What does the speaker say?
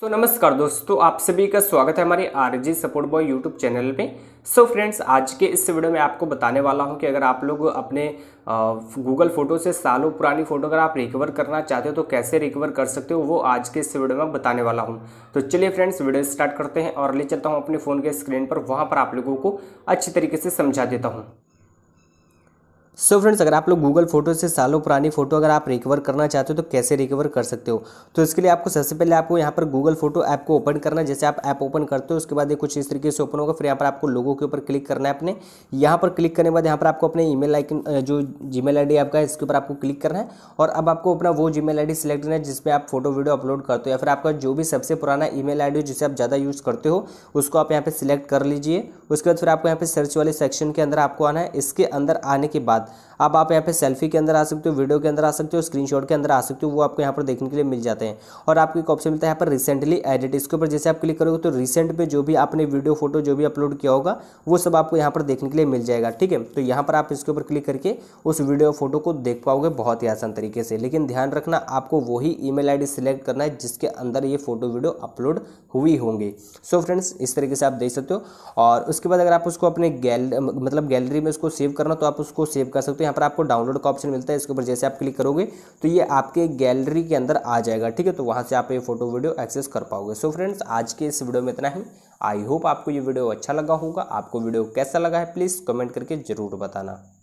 सो so, नमस्कार दोस्तों आप सभी का स्वागत है हमारे R G support boy YouTube channel पे सो so, फ्रेंड्स आज के इस वीडियो में आपको बताने वाला हूँ कि अगर आप लोग अपने गूगल फ़ोटो से सालों पुरानी फ़ोटो अगर आप रिकवर करना चाहते हो तो कैसे रिकवर कर सकते हो वो आज के इस वीडियो में बताने वाला हूँ तो चलिए फ्रेंड्स वीडियो स्टार्ट करते हैं और ले चलता हूँ अपने फ़ोन के स्क्रीन पर वहाँ पर आप लोगों को अच्छी तरीके से समझा देता हूँ सो so फ्रेंड्स अगर आप लोग गूगल फोटो से सालों पुरानी फोटो अगर आप रिकवर करना चाहते हो तो कैसे रिकवर कर सकते हो तो इसके लिए आपको सबसे पहले आपको यहाँ पर गूगल फोटो ऐप को ओपन करना है जैसे आप ऐप ओपन करते हो उसके बाद ये कुछ इस तरीके से ओपन होगा फिर यहाँ पर आपको लोगों के ऊपर क्लिक करना है अपने यहाँ पर क्लिक करने के बाद यहाँ पर आपको अपने ई आइकन जो जी मेल आपका है इसके ऊपर आपको क्लिक करना है और अब आपको अपना वो जी मेल सिलेक्ट करना है जिसमें आप फोटो वीडियो अपलोड करते हो या फिर आपका जो भी सबसे पुराना ई मेल जिसे आप ज़्यादा यूज़ करते हो उसको आप यहाँ पर सिलेक्ट कर लीजिए उसके बाद फिर आपको यहाँ पर सर्च वाले सेक्शन के अंदर आपको आना है इसके अंदर आने के बाद अब आप यहाँ पे सेल्फी के अंदर आ सकते हो वीडियो के अंदर आ सकते हो स्क्रीनशॉट के अंदर आ सकते हो वो आपको यहाँ पर देखने के लिए मिल जाते हैं और आपको एक ऑप्शन मिलता है यहाँ पर रिसेंटली एडिट इसके ऊपर जैसे आप क्लिक करोगे तो रिसेंट पे जो भी आपने वीडियो फोटो जो भी अपलोड किया होगा वो सब आपको यहाँ पर देखने के लिए मिल जाएगा ठीक है तो यहाँ पर आप इसके ऊपर क्लिक करके उस वीडियो फोटो को देख पाओगे बहुत ही आसान तरीके से लेकिन ध्यान रखना आपको वही ई मेल सिलेक्ट करना है जिसके अंदर ये फोटो वीडियो अपलोड हुई होंगी सो फ्रेंड्स इस तरीके से आप देख सकते हो और उसके बाद अगर आप उसको अपने गैल मतलब गैलरी में उसको सेव करना तो आप उसको सेव कर सकते हो यहाँ पर आपको डाउनलोड का ऑप्शन मिलता है इसके ऊपर जैसे आप क्लिक करोगे तो ये आपके गैलरी के अंदर आ जाएगा ठीक है तो वहाँ से आप ये फोटो वीडियो एक्सेस कर पाओगे सो so फ्रेंड्स आज के इस वीडियो में इतना ही आई होप आपको ये वीडियो अच्छा लगा होगा आपको वीडियो कैसा लगा है प्लीज़ कमेंट करके ज़रूर बताना